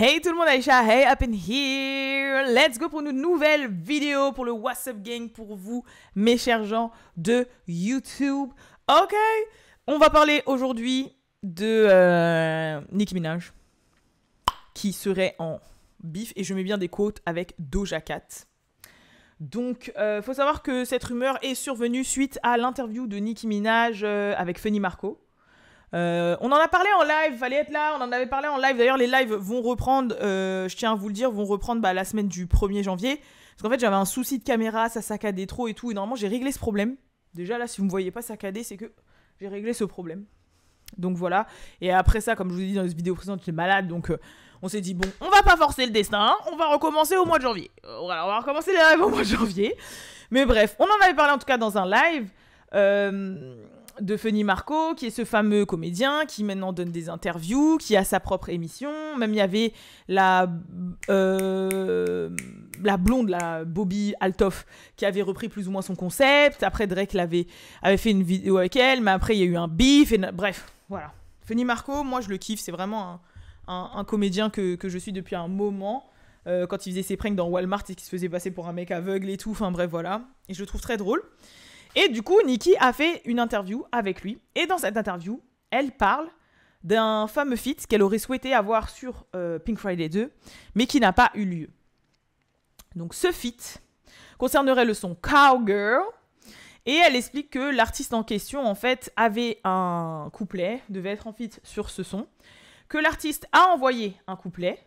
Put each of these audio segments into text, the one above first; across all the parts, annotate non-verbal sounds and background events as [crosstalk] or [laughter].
Hey tout le monde, Aisha hey up in here. Let's go pour une nouvelle vidéo pour le What's Up Gang pour vous, mes chers gens de YouTube. Ok, on va parler aujourd'hui de euh, Nicki Minaj qui serait en bif et je mets bien des quotes avec Doja Cat. Donc, euh, faut savoir que cette rumeur est survenue suite à l'interview de Nicki Minaj euh, avec Fanny Marco euh, on en a parlé en live, fallait être là, on en avait parlé en live. D'ailleurs, les lives vont reprendre, euh, je tiens à vous le dire, vont reprendre bah, la semaine du 1er janvier. Parce qu'en fait, j'avais un souci de caméra, ça saccadait trop et tout. Et normalement, j'ai réglé ce problème. Déjà, là, si vous me voyez pas saccader, c'est que j'ai réglé ce problème. Donc voilà. Et après ça, comme je vous ai dit dans les vidéos précédentes, j'étais malade. Donc euh, on s'est dit, bon, on va pas forcer le destin, hein. on va recommencer au mois de janvier. voilà, on va recommencer les lives au mois de janvier. Mais bref, on en avait parlé en tout cas dans un live. Euh de Funny Marco, qui est ce fameux comédien qui maintenant donne des interviews, qui a sa propre émission. Même il y avait la, euh, la blonde, la Bobby Altoff, qui avait repris plus ou moins son concept. Après, Drake l'avait, avait fait une vidéo avec elle, mais après, il y a eu un bif Et, bref, voilà. Funny Marco, moi, je le kiffe. C'est vraiment un, comédien que, je suis depuis un moment. Euh, quand il faisait ses pranks dans Walmart et qu'il se faisait passer pour un mec aveugle et tout. Enfin, bref, voilà. Et je le trouve très drôle. Et du coup, Nikki a fait une interview avec lui. Et dans cette interview, elle parle d'un fameux feat qu'elle aurait souhaité avoir sur euh, Pink Friday 2, mais qui n'a pas eu lieu. Donc ce feat concernerait le son Cowgirl. Et elle explique que l'artiste en question, en fait, avait un couplet, devait être en feat sur ce son, que l'artiste a envoyé un couplet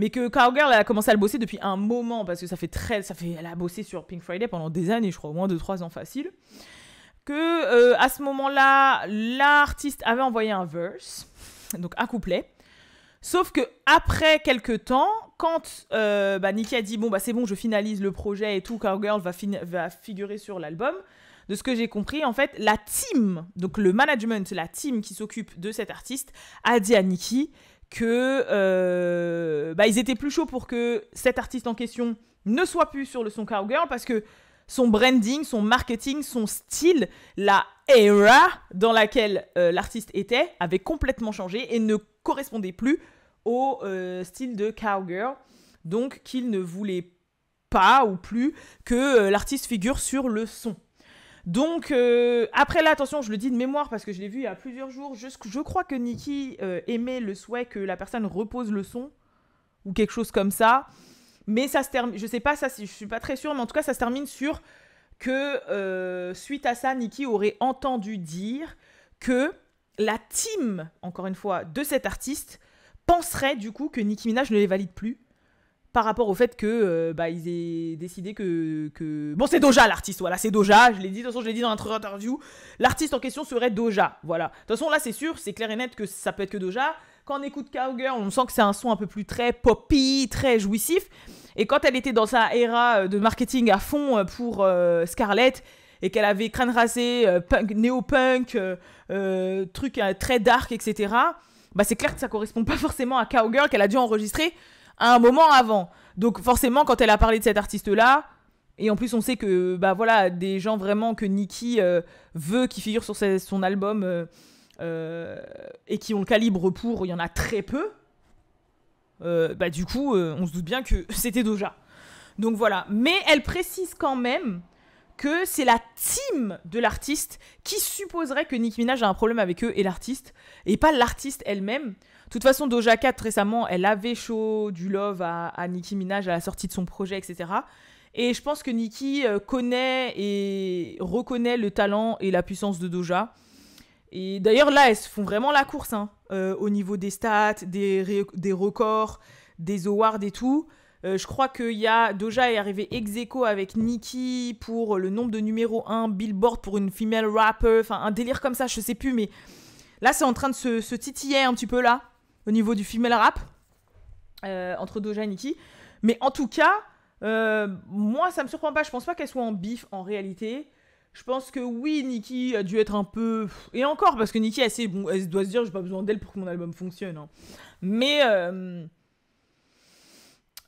mais que Cowgirl a commencé à le bosser depuis un moment parce que ça fait très ça fait elle a bossé sur Pink Friday pendant des années je crois au moins 2 trois ans facile que euh, à ce moment-là l'artiste avait envoyé un verse donc un couplet sauf que après quelques temps quand euh, bah, a dit bon bah c'est bon je finalise le projet et tout Cowgirl va, va figurer sur l'album de ce que j'ai compris, en fait, la team, donc le management, la team qui s'occupe de cet artiste, a dit à Nikki que euh, bah, étaient plus chauds pour que cet artiste en question ne soit plus sur le son Cowgirl parce que son branding, son marketing, son style, la era dans laquelle euh, l'artiste était avait complètement changé et ne correspondait plus au euh, style de Cowgirl. Donc qu'il ne voulait pas ou plus que l'artiste figure sur le son. Donc, euh, après là, attention, je le dis de mémoire parce que je l'ai vu il y a plusieurs jours. Je, crois que Nikki aimait euh, le souhait que la personne repose le son ou quelque chose comme ça. Mais ça se termine, je sais pas ça, je suis pas très sûre, mais en tout cas, ça se termine sur que euh, suite à ça, Nikki aurait entendu dire que la team, encore une fois, de cet artiste penserait du coup que Nicki Minaj ne les valide plus par rapport au fait que euh, bah, aient décidé que, bon c'est Doja l'artiste voilà c'est Doja je l'ai dit de toute façon je l'ai dit dans l'interview l'artiste en question serait Doja voilà de toute façon là c'est sûr c'est clair et net que ça peut être que Doja quand on écoute Cowgirl on sent que c'est un son un peu plus très poppy très jouissif et quand elle était dans sa ère euh, de marketing à fond euh, pour Scarlett et qu'elle avait crâne rasé punk néo punk truc très dark etc bah c'est clair que ça correspond pas forcément à Cowgirl qu'elle a dû enregistrer un moment avant. Donc forcément, quand elle a parlé de cet artiste-là, et en plus on sait que bah voilà des gens vraiment que Nicki euh, veut qui figurent sur son album euh, euh, et qui ont le calibre pour, il y en a très peu. bah du coup, on se doute bien que [laughs] c'était Doja. Donc voilà. Mais elle précise quand même que c'est la team de l'artiste qui supposerait que Nicki Minaj a un problème avec eux et l'artiste, et pas l'artiste elle-même. De toute façon, Doja 4, récemment, elle avait chaud du love à, à Nicki Minaj à la sortie de son projet, etc. Et je pense que Nicki euh, connaît et reconnaît le talent et la puissance de Doja. Et d'ailleurs, là, elles se font vraiment la course hein, euh, au niveau des stats, des, des records, des awards et tout. Euh, je crois que y a, Doja est arrivée ex aequo avec Nicki pour le nombre de numéro 1 Billboard pour une female rapper, enfin un délire comme ça, je sais plus, mais là c'est en train de se titiller un petit peu là au niveau du female rap euh, entre Doja et Nikki. Mais en tout cas, euh, moi, ça me surprend pas. Je pense pas qu'elle soit en bif en réalité. Je pense que oui, Niki a dû être un peu. Et encore, parce que Nikki, elle, bon, elle doit se dire j'ai pas besoin d'elle pour que mon album fonctionne. Hein. Mais. Euh,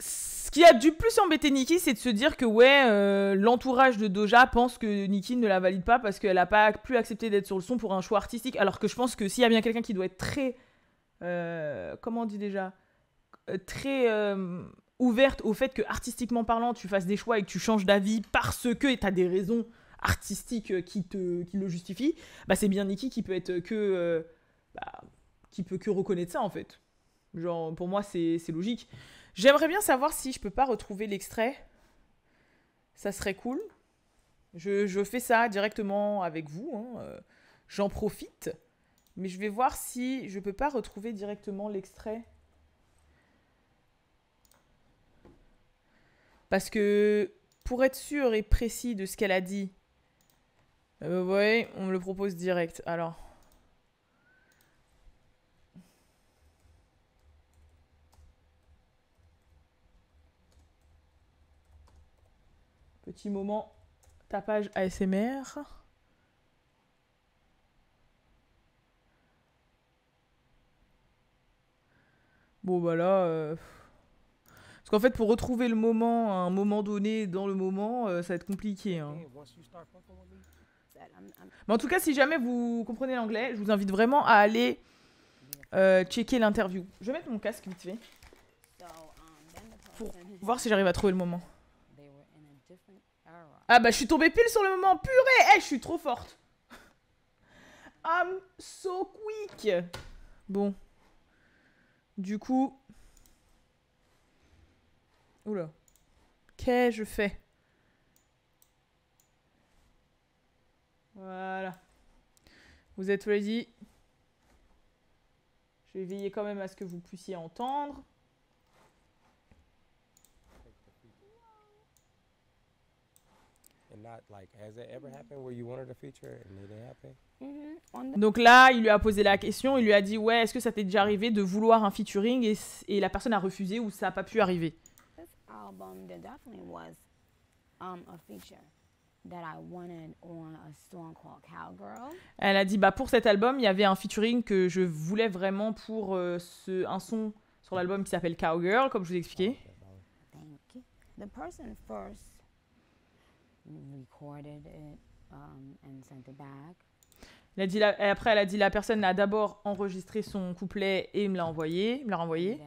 ce qui a dû plus embêter Nikki, c'est de se dire que ouais, l'entourage de Doja pense que Nikki ne la valide pas parce qu'elle a pas plus accepté d'être sur le son pour un choix artistique. Alors que je pense que s'il y a bien quelqu'un qui doit être très euh, comment on dit déjà, euh, très euh, ouverte au fait que artistiquement parlant, tu fasses des choix et que tu changes d'avis parce que tu as des raisons artistiques qui, te, qui le justifient, bah c'est bien Nikki qui peut être que. Bah, qui peut que reconnaître ça en fait. Genre, pour moi, c'est logique. J'aimerais bien savoir si je peux pas retrouver l'extrait. Ça serait cool. Je, fais ça directement avec vous. Hein, j'en profite. Mais je vais voir si je peux pas retrouver directement l'extrait. Parce que pour être sûr et précis de ce qu'elle a dit, euh, on me le propose direct. Alors. Petit moment tapage ASMR. Bon, bah là. Euh, Parce qu'en fait, pour retrouver le moment, à un moment donné, dans le moment, euh, ça va être compliqué. Hein. Bah, Mais en tout cas, si jamais vous comprenez l'anglais, je vous invite vraiment à aller euh, checker l'interview. Je vais mettre mon casque vite fait. Um, ben, pour voir si j'arrive à trouver le moment. Ah bah je suis tombée pile sur le moment. Purée, hey, eh, je suis trop forte. [laughs] I'm so quick. Bon. Du coup... Oula. Qu'ai-je fait Voilà. Vous êtes ready Je vais veiller quand même à ce que vous puissiez entendre. Donc là, il lui a posé la question, il lui a dit ouais, est-ce que ça t'est déjà arrivé de vouloir un featuring et, et la personne a refusé ou ça n'a pas pu arriver Elle a dit bah pour cet album, il y avait un featuring que je voulais vraiment pour euh, ce, un son sur l'album qui s'appelle Cowgirl, comme je vous ai expliqué. The dit et après, elle a dit la personne a d'abord enregistré son couplet et me l'a envoyé, me l'a renvoyé.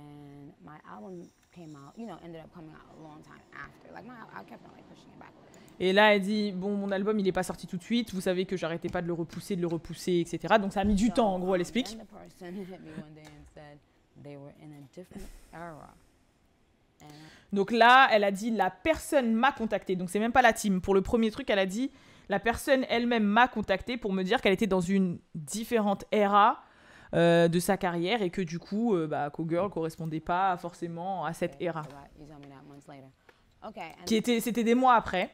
Et là, elle dit bon, mon album, il n'est pas sorti tout de suite. Vous savez que j'arrêtais pas de le repousser, de le repousser, etc. Donc ça a mis du temps, en gros, elle um, explique. [laughs] Donc là, elle a dit la personne m'a contacté. Donc c'est même pas la team. Pour le premier truc, elle a dit la personne elle-même m'a contacté pour me dire qu'elle était dans une différente era euh, de sa carrière et que du coup, euh, ne bah, correspondait pas forcément à cette era. Qui c'était des mois après.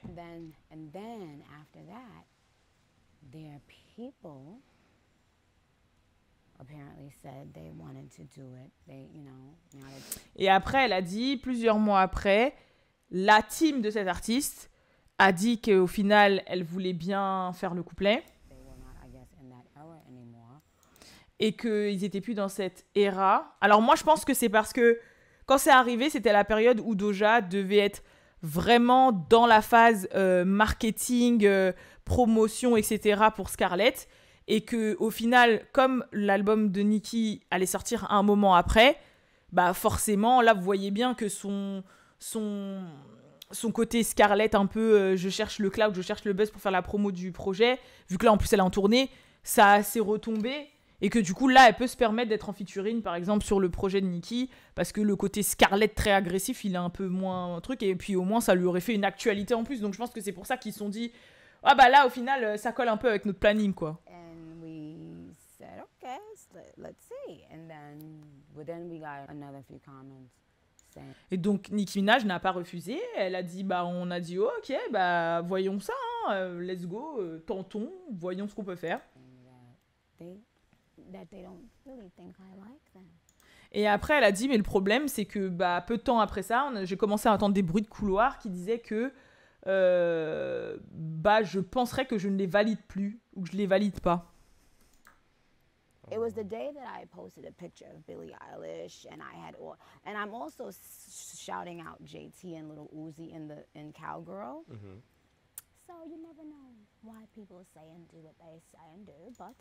Et après, elle a dit, plusieurs mois après, la team de cet artiste a dit qu'au final, elle voulait bien faire le couplet. Et qu'ils n'étaient plus dans cette era. Alors moi, je pense que c'est parce que quand c'est arrivé, c'était la période où Doja devait être vraiment dans la phase euh, marketing, euh, promotion, etc. pour Scarlett et que au final, comme l'album de Nicki allait sortir un moment après, bah forcément, là, vous voyez bien que son son son côté Scarlett un peu euh, je cherche le cloud, je cherche le buzz pour faire la promo du projet, vu que là en plus elle est en tournée, ça s'est retombé et que du coup là elle peut se permettre d'être en featuring par exemple sur le projet de Nicki parce que le côté Scarlett très agressif, il est un peu moins un truc et puis au moins ça lui aurait fait une actualité en plus. Donc je pense que c'est pour ça qu'ils se sont dit ah bah là au final euh, ça colle un peu avec notre planning quoi. Et donc Nicki Minaj n'a pas refusé, elle a dit bah on a dit OK, bah voyons ça hein, euh, let's go, euh, tentons, voyons ce qu'on peut faire. Uh, Et après, elle a dit, mais le problème, c'est que bah, peu de temps après ça, j'ai commencé à entendre des bruits de couloir qui disaient que euh, bah, je penserais que je ne les valide plus ou que je les valide pas. It was the oh. day that I posted a picture of Billie Eilish, and I had all, and I'm also shouting out JT and Little Uzi in the in Cowgirl. mm So you never know why people say and do what they say and do, but.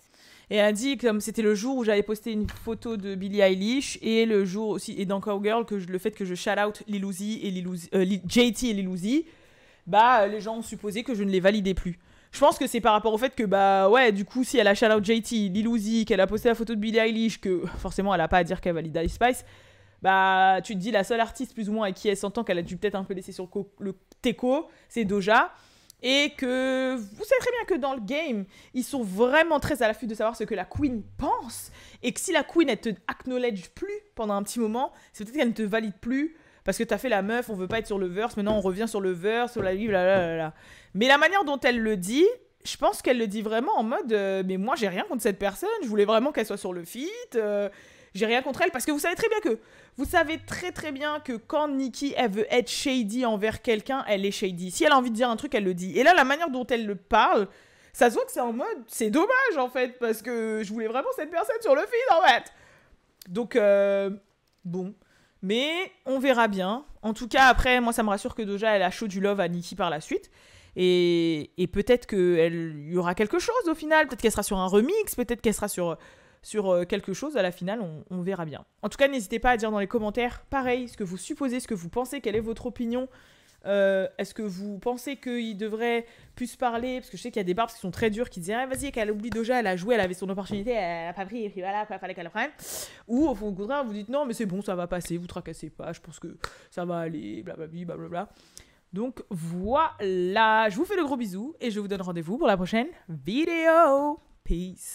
Et elle dit comme c'était le jour où j'avais posté une photo de Billie Eilish et le jour aussi et dans Cowgirl que je, le fait que je shout out Lil Uzi et Lil Uzi, euh, JT et Lil Uzi, bah les gens ont supposé que je ne les validais plus. Je pense que c'est par rapport au fait que, bah ouais, du coup, si elle a shout out JT, Lil qu'elle a posté la photo de Billie Eilish, que forcément elle n'a pas à dire qu'elle valide Ice Spice, bah tu te dis la seule artiste plus ou moins à qui elle s'entend qu'elle a dû peut-être un peu laisser sur le teco, c'est Doja. Et que vous savez très bien que dans le game, ils sont vraiment très à l'affût de savoir ce que la queen pense. Et que si la queen, elle te acknowledge plus pendant un petit moment, c'est peut-être qu'elle ne te valide plus parce que t'as fait la meuf, on veut pas être sur le verse, maintenant on revient sur le verse, sur la vie, là, là, là, Mais la manière dont elle le dit, je pense qu'elle le dit vraiment en mode euh, mais moi j'ai rien contre cette personne, je voulais vraiment qu'elle soit sur le fit. Euh, j'ai rien contre elle parce que vous savez très bien que vous savez très très bien que quand Nikki elle veut être shady envers quelqu'un, elle est shady. Si elle a envie de dire un truc, elle le dit. Et là la manière dont elle le parle, ça se voit que c'est en mode c'est dommage en fait parce que je voulais vraiment cette personne sur le feed en fait. Donc euh, bon, mais on verra bien. En tout cas, après, moi, ça me rassure que Doja, elle a chaud du love à Nikki par la suite. Et, peut-être qu'il y aura quelque chose au final. Peut-être qu'elle sera sur un remix, peut-être qu'elle sera sur, sur euh, quelque chose. À la finale, on verra bien. En tout cas, n'hésitez pas à dire dans les commentaires, pareil, ce que vous supposez, ce que vous pensez, quelle est votre opinion euh, est-ce que vous pensez qu'il devrait plus parler Parce que je sais qu'il y a des barbes qui sont très durs qui disent ah, vas-y, qu'elle oublie déjà, elle a joué, elle avait son opportunité, elle a pas pris, et puis voilà, il fallait qu'elle prenne. Ou au contraire, vous dites non, mais c'est bon, ça va passer, vous tracassez pas, je pense que ça va aller, blablabla. bla Donc voilà, je vous fais le gros bisou et je vous donne rendez-vous pour la prochaine vidéo. Peace.